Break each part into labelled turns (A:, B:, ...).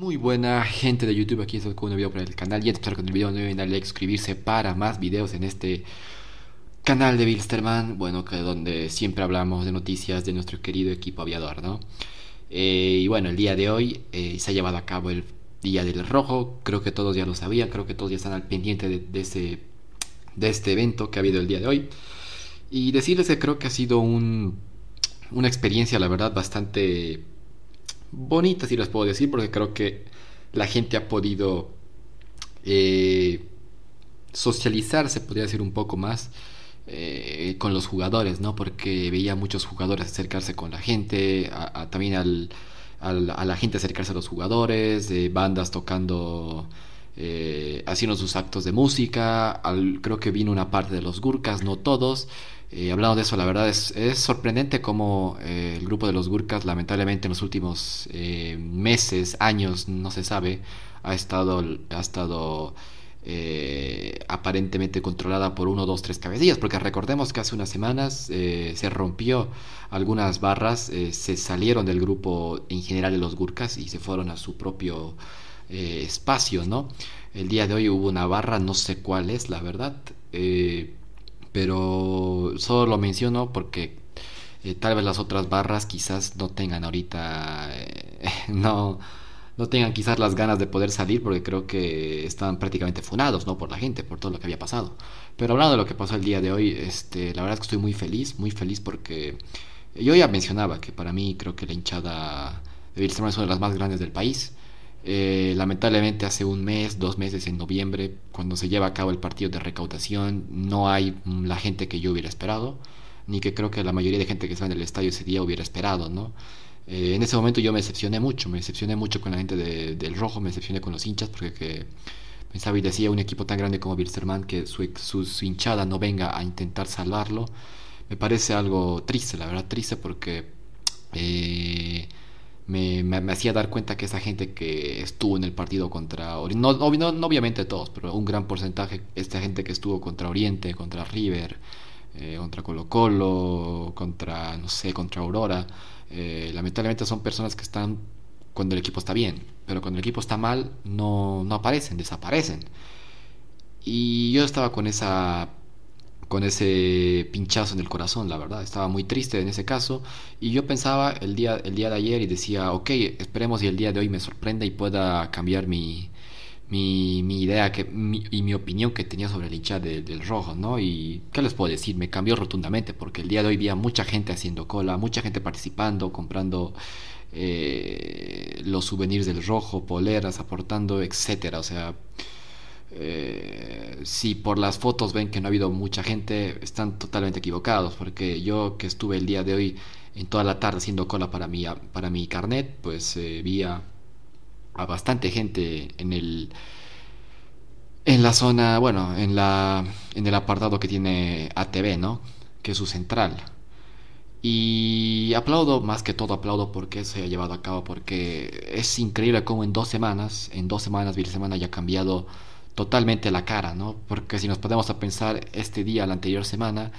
A: Muy buena gente de YouTube, aquí estoy con un video para el canal y antes de empezar con el video no olviden darle a suscribirse para más videos en este canal de Bilsterman, bueno, que donde siempre hablamos de noticias de nuestro querido equipo aviador, ¿no? Eh, y bueno, el día de hoy eh, se ha llevado a cabo el Día del Rojo, creo que todos ya lo sabían, creo que todos ya están al pendiente de, de este evento que ha habido el día de hoy. Y decirles que creo que ha sido una experiencia, la verdad, bastante bonita, si les puedo decir, porque creo que la gente ha podido eh, socializarse, podría decir un poco más, eh, con los jugadores, ¿no? Porque veía a muchos jugadores acercarse con la gente, también al, a la gente acercarse a los jugadores, eh, bandas tocando... haciendo sus actos de música, creo que vino una parte de los gurkas, no todos, eh, hablando de eso, la verdad es, es sorprendente cómo eh, el grupo de los Gurkhas, lamentablemente en los últimos eh, meses, años, no se sabe, ha estado, ha estado aparentemente controlada por uno, dos, tres cabecillas, porque recordemos que hace unas semanas se rompió algunas barras, se salieron del grupo en general de los Gurkhas y se fueron a su propio espacio, ¿no? El día de hoy hubo una barra, no sé cuál es, la verdad pero solo lo menciono porque eh, tal vez las otras barras quizás no tengan ahorita, eh, no, tengan quizás las ganas de poder salir porque creo que están prácticamente funados, ¿no? Por la gente, por todo lo que había pasado. Pero hablando de lo que pasó el día de hoy, este, la verdad es que estoy muy feliz, muy feliz porque yo ya mencionaba que para mí creo que la hinchada de Wilstermann es una de las más grandes del país. Eh, lamentablemente hace un mes, dos meses en noviembre, cuando se lleva a cabo el partido de recaudación, no hay la gente que yo hubiera esperado, ni que creo que la mayoría de gente que estaba en el estadio ese día hubiera esperado, ¿no? Eh, en ese momento yo me decepcioné mucho, me decepcioné mucho con la gente del rojo, me decepcioné con los hinchas, porque que, pensaba y decía un equipo tan grande como Wilstermann que su, su, hinchada no venga a intentar salvarlo, me parece algo triste, la verdad triste, porque... Eh, me, hacía dar cuenta que esa gente que estuvo en el partido contra Oriente, no, obviamente todos, pero un gran porcentaje, esta gente que estuvo contra Oriente, contra River, eh, contra Colo Colo, contra, no sé, contra Aurora, eh, lamentablemente son personas que están cuando el equipo está bien, pero cuando el equipo está mal no, no aparecen, desaparecen. Y yo estaba con esa con ese pinchazo en el corazón, la verdad. Estaba muy triste en ese caso y yo pensaba el día, el día de ayer y decía, ok, esperemos si el día de hoy me sorprenda y pueda cambiar mi, mi, idea que, mi, y mi opinión que tenía sobre el hincha del rojo, ¿no? Y qué les puedo decir, me cambió rotundamente porque el día de hoy había mucha gente haciendo cola, mucha gente participando, comprando... Eh, los souvenirs del rojo, poleras, aportando, etcétera. O sea, eh, si por las fotos ven que no ha habido mucha gente, están totalmente equivocados, porque yo que estuve el día de hoy en toda la tarde haciendo cola para mi, para mi carnet, pues eh, vi a, bastante gente en el... En la zona, bueno, en, la, en el apartado que tiene ATV, ¿no? Que es su central. Y aplaudo, más que todo aplaudo porque se ha llevado a cabo, porque es increíble cómo en dos semanas, en dos semanas, Semana ya ha cambiado totalmente la cara, ¿no? Porque si nos ponemos a pensar, este día, la anterior semana,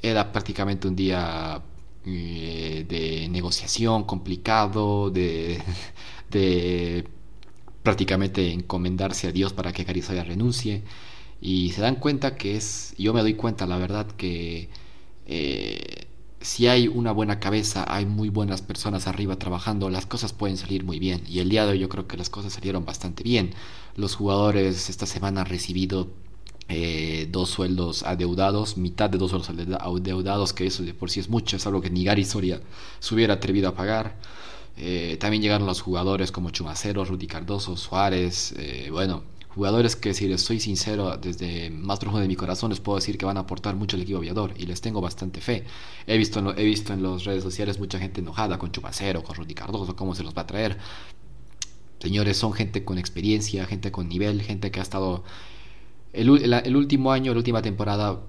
A: era prácticamente un día eh, de negociación complicado, de, de prácticamente encomendarse a Dios para que Carizoya renuncie. Y se dan cuenta que es, yo me doy cuenta, la verdad, que eh, si hay una buena cabeza, hay muy buenas personas arriba trabajando, las cosas pueden salir muy bien. Y el día de hoy yo creo que las cosas salieron bastante bien. Los jugadores esta semana han recibido eh, dos sueldos adeudados, mitad de dos sueldos adeudados, que eso de por sí es mucho, es algo que ni Gary Soria se hubiera atrevido a pagar. Eh, también llegaron los jugadores como Chumacero, Rudy Cardoso, Suárez, eh, bueno, Jugadores que, si les soy sincero, desde más profundo de mi corazón les puedo decir que van a aportar mucho al equipo aviador y les tengo bastante fe. He visto en, he visto en las redes sociales mucha gente enojada con Chupacero, con Rudy Cardoso, cómo se los va a traer. Señores, son gente con experiencia, gente con nivel, gente que ha estado el, último año, la última temporada,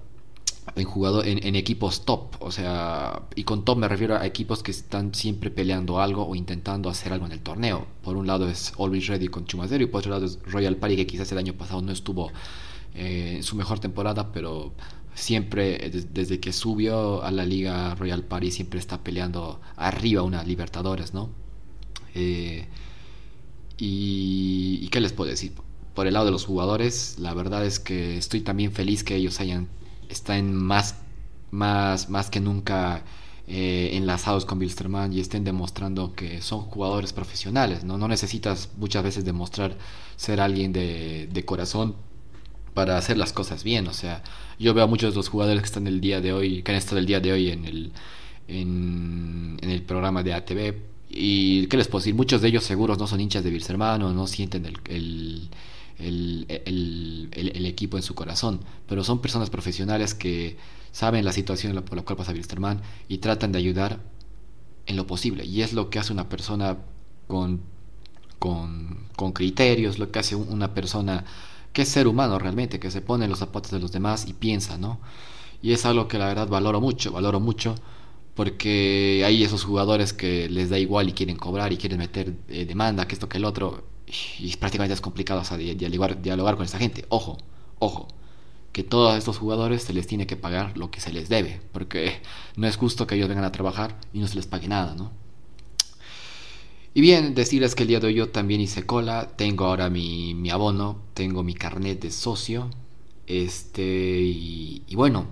A: en, jugador, en, equipos top, o sea, y con top me refiero a equipos que están siempre peleando algo o intentando hacer algo en el torneo. Por un lado es Always Ready con Chumadero y por otro lado es Royal Party que quizás el año pasado no estuvo eh, en su mejor temporada, pero siempre eh, desde que subió a la liga Royal Party siempre está peleando arriba una Libertadores, ¿no? Eh, y, y, qué les puedo decir? Por el lado de los jugadores, la verdad es que estoy también feliz que ellos hayan están más, más, más que nunca eh, enlazados con Wilstermann y estén demostrando que son jugadores profesionales. No, no necesitas muchas veces demostrar ser alguien de, corazón para hacer las cosas bien. O sea, yo veo a muchos de los jugadores que están el día de hoy, que han estado el día de hoy en el, en, el programa de ATV. Y qué les puedo decir, muchos de ellos seguros no son hinchas de Wilstermann o no sienten el el, equipo en su corazón, pero son personas profesionales que saben la situación por la cual pasa Wilstermann y tratan de ayudar en lo posible. Y es lo que hace una persona con, con, criterios, lo que hace una persona que es ser humano realmente, que se pone en los zapatos de los demás y piensa, ¿no? Y es algo que la verdad valoro mucho, valoro mucho porque hay esos jugadores que les da igual y quieren cobrar y quieren meter eh, demanda, que esto, que el otro y prácticamente es complicado dialogar, con esta gente. Ojo, ojo, que todos estos jugadores se les tiene que pagar lo que se les debe, porque no es justo que ellos vengan a trabajar y no se les pague nada, ¿no? Y bien, decirles que el día de hoy yo también hice cola, tengo ahora mi, mi abono, tengo mi carnet de socio, este, y, bueno,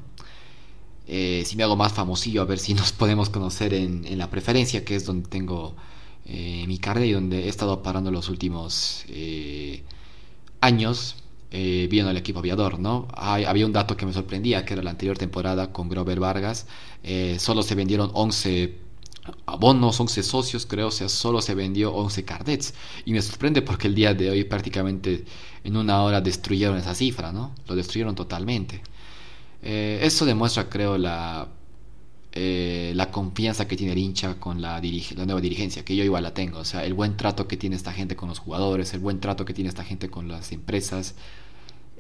A: eh, si me hago más famosillo, a ver si nos podemos conocer en la preferencia, que es donde tengo eh, mi carrera y donde he estado parando los últimos eh, años eh, viendo el equipo aviador, ¿no? había un dato que me sorprendía, que era la anterior temporada con Grover Vargas, solo se vendieron 11 abonos, 11 socios, creo, o sea, solo se vendió 11 cardets. Y me sorprende porque el día de hoy prácticamente en una hora destruyeron esa cifra, ¿no? Lo destruyeron totalmente. eso demuestra, creo, la la confianza que tiene el hincha con la, nueva dirigencia, que yo igual la tengo, o sea, el buen trato que tiene esta gente con los jugadores, el buen trato que tiene esta gente con las empresas,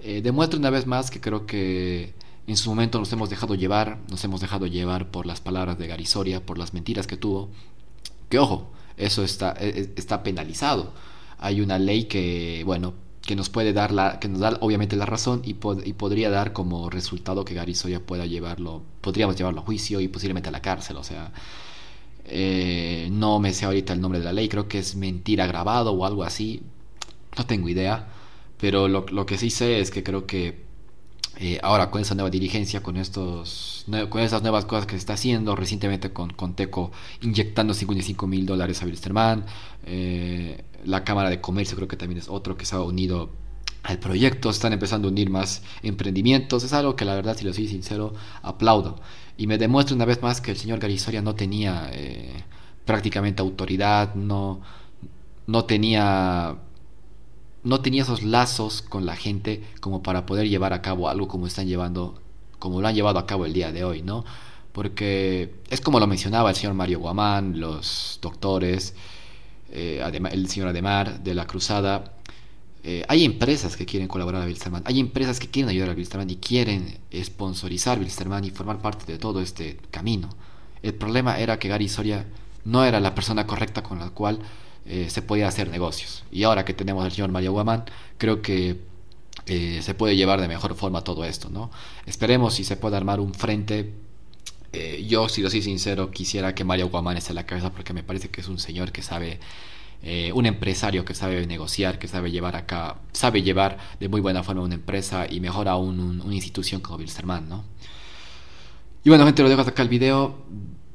A: eh, demuestra una vez más que creo que en su momento nos hemos dejado llevar, nos hemos dejado llevar por las palabras de Garisoria, por las mentiras que tuvo, que ojo, eso está, e-, e-, está penalizado. Hay una ley que, bueno, que nos puede dar la, que nos da obviamente la razón y, podría dar como resultado que Garizoya pueda llevarlo, podríamos llevarlo a juicio y posiblemente a la cárcel, o sea, eh, no me sé ahorita el nombre de la ley, creo que es mentira grabado o algo así, no tengo idea, pero lo, lo que sí sé es que creo que eh, ahora con esa nueva dirigencia, con, estos, con esas nuevas cosas que se está haciendo, recientemente con, Teco inyectando 55 mil dólares a Wilstermann, eh, la Cámara de Comercio creo que también es otro que se ha unido al proyecto, están empezando a unir más emprendimientos, es algo que la verdad, si lo soy sincero, aplaudo. Y me demuestra una vez más que el señor Garisoria no tenía eh, prácticamente autoridad, no, no tenía no tenía esos lazos con la gente como para poder llevar a cabo algo como están llevando, como lo han llevado a cabo el día de hoy, ¿no? Porque es como lo mencionaba el señor Mario Guamán, los doctores, eh, el señor Ademar de la Cruzada. Eh, hay empresas que quieren colaborar a Bilsterman, hay empresas que quieren ayudar a Bilsterman y quieren sponsorizar Bilsterman y formar parte de todo este camino. El problema era que Gary Soria no era la persona correcta con la cual eh, se podía hacer negocios. Y ahora que tenemos al señor Mario Guamán, creo que eh, se puede llevar de mejor forma todo esto, ¿no? Esperemos si se puede armar un frente. Eh, yo, si lo soy sincero, quisiera que Mario Guamán esté en la cabeza porque me parece que es un señor que sabe un empresario que sabe negociar, que sabe llevar acá, sabe llevar de muy buena forma una empresa y mejor aún una institución como Bilsterman, ¿no? Y bueno, gente, lo dejo hasta acá el video.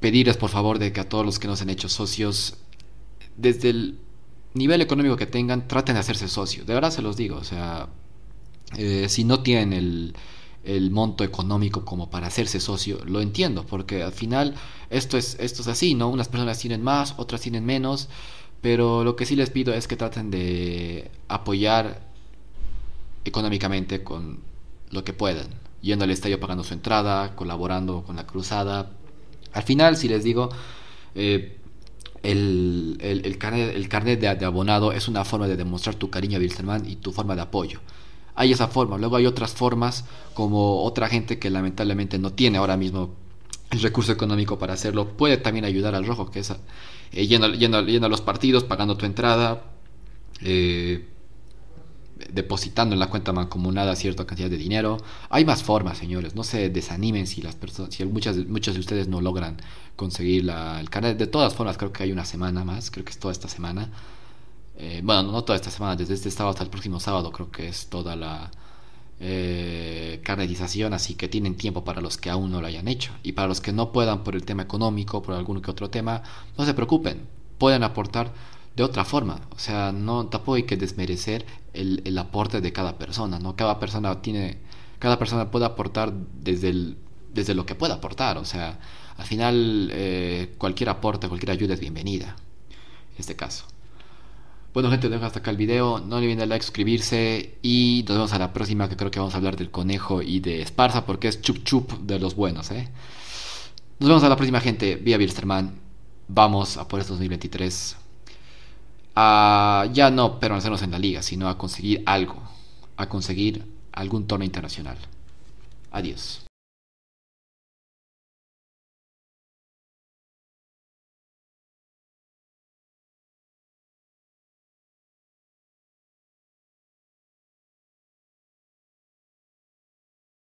A: Pedirles por favor de que a todos los que nos han hecho socios desde el nivel económico que tengan, traten de hacerse socio De verdad se los digo, o sea, eh, si no tienen el, el, monto económico como para hacerse socio, lo entiendo, porque al final esto es, esto es así, ¿no? Unas personas tienen más, otras tienen menos, pero lo que sí les pido es que traten de apoyar económicamente con lo que puedan, yendo al estadio pagando su entrada, colaborando con la cruzada. Al final, si les digo, eh, el, el, carnet, de, abonado es una forma de demostrar tu cariño a Wilstermann y tu forma de apoyo. Hay esa forma, luego hay otras formas como otra gente que lamentablemente no tiene ahora mismo el recurso económico para hacerlo, puede también ayudar al rojo, que es eh, yendo, a los partidos, pagando tu entrada, eh, depositando en la cuenta mancomunada cierta cantidad de dinero. Hay más formas, señores. No se desanimen si las personas, si muchas, muchos de ustedes no logran conseguir la, el carnet. De todas formas, creo que hay una semana más. Creo que es toda esta semana. Eh, bueno, no toda esta semana, desde este sábado hasta el próximo sábado creo que es toda la eh, carnetización, así que tienen tiempo para los que aún no lo hayan hecho. Y para los que no puedan por el tema económico, por algún que otro tema, no se preocupen, pueden aportar de otra forma. O sea, no tampoco hay que desmerecer el, aporte de cada persona, ¿no? Cada persona tiene, cada persona puede aportar desde, desde lo que pueda aportar, o sea, al final eh, cualquier aporte, cualquier ayuda es bienvenida, en este caso. Bueno gente, dejo hasta acá el video, no olviden darle like, suscribirse y nos vemos a la próxima que creo que vamos a hablar del conejo y de Esparza porque es chup chup de los buenos, ¿eh? Nos vemos a la próxima gente, vía Bilsterman, vamos a por este 2023 a ya no permanecernos en la liga, sino a conseguir algo, a conseguir algún torneo internacional. Adiós.